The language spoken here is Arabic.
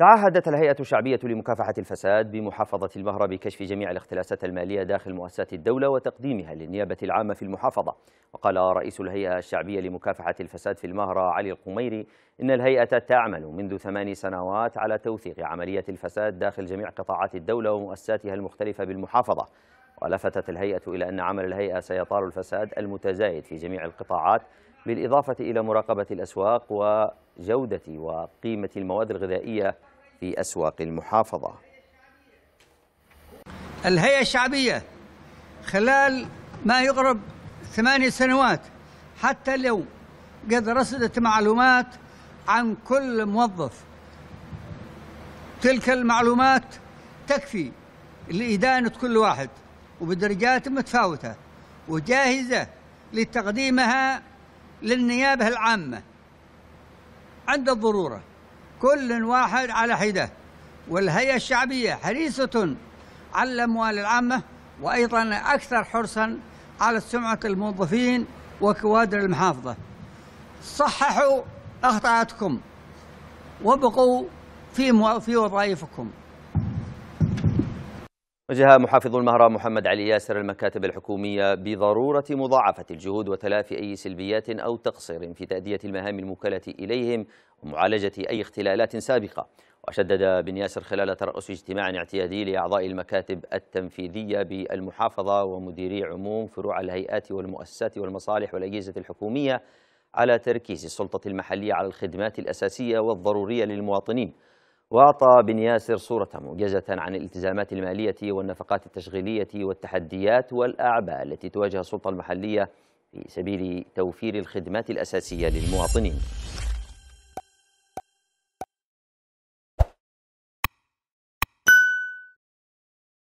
تعهدت الهيئة الشعبية لمكافحة الفساد بمحافظة المهرة بكشف جميع الاختلاسات المالية داخل مؤسسات الدولة وتقديمها للنيابة العامة في المحافظة وقال رئيس الهيئة الشعبية لمكافحة الفساد في المهرة علي القميري إن الهيئة تعمل منذ ثمان سنوات على توثيق عملية الفساد داخل جميع قطاعات الدولة ومؤسساتها المختلفة بالمحافظة ولفتت الهيئة إلى أن عمل الهيئة سيطار الفساد المتزايد في جميع القطاعات بالإضافة إلى مراقبة الأسواق وجودة وقيمة المواد الغذائية في أسواق المحافظة الهيئة الشعبية خلال ما يقرب ثمانية سنوات حتى اليوم قد رصدت معلومات عن كل موظف تلك المعلومات تكفي لإدانة كل واحد وبدرجات متفاوتة وجاهزة لتقديمها للنيابة العامة عند الضروره كل واحد على حدة والهيئة الشعبية حريصة على الأموال العامة وأيضا أكثر حرصا على سمعة الموظفين وكوادر المحافظة صححوا أخطاءاتكم وابقوا في في وظائفكم وجه محافظ المهرة محمد علي ياسر المكاتب الحكومية بضرورة مضاعفة الجهود وتلافي أي سلبيات أو تقصير في تأدية المهام الموكلة إليهم ومعالجة أي اختلالات سابقة وشدد بن ياسر خلال ترأس اجتماع اعتيادي لأعضاء المكاتب التنفيذية بالمحافظة ومديري عموم فروع الهيئات والمؤسسات والمصالح والأجهزة الحكومية على تركيز السلطة المحلية على الخدمات الأساسية والضرورية للمواطنين وأعطى بن ياسر صورة موجزة عن الالتزامات المالية والنفقات التشغيلية والتحديات والأعباء التي تواجه السلطة المحلية في سبيل توفير الخدمات الأساسية للمواطنين